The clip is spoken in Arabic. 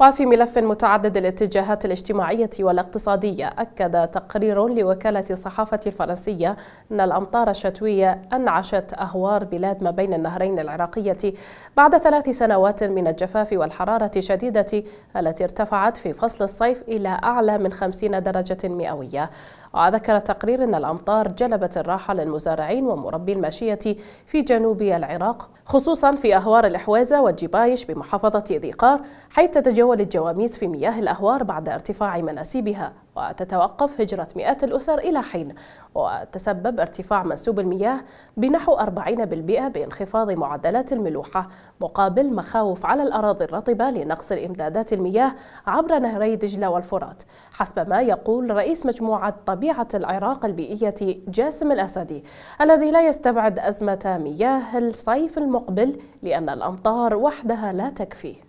وفي ملف متعدد الاتجاهات الاجتماعية والاقتصادية أكد تقرير لوكالة الصحافة الفرنسية أن الأمطار الشتوية أنعشت أهوار بلاد ما بين النهرين العراقية بعد ثلاث سنوات من الجفاف والحرارة الشديدة التي ارتفعت في فصل الصيف إلى أعلى من 50 درجة مئوية وذكر التقرير أن الأمطار جلبت الراحة للمزارعين ومربي الماشية في جنوب العراق خصوصا في أهوار الإحوازة والجبايش بمحافظة ذي قار حيث تتجول الجواميس في مياه الأهوار بعد ارتفاع مناسيبها وتتوقف هجرة مئات الأسر إلى حين وتسبب ارتفاع منسوب المياه بنحو 40% بانخفاض معدلات الملوحة مقابل مخاوف على الأراضي الرطبة لنقص الإمدادات المياه عبر نهري دجلة والفرات حسب ما يقول رئيس مجموعة طبيعة العراق البيئية جاسم الأسدي الذي لا يستبعد أزمة مياه الصيف المقبل لأن الأمطار وحدها لا تكفي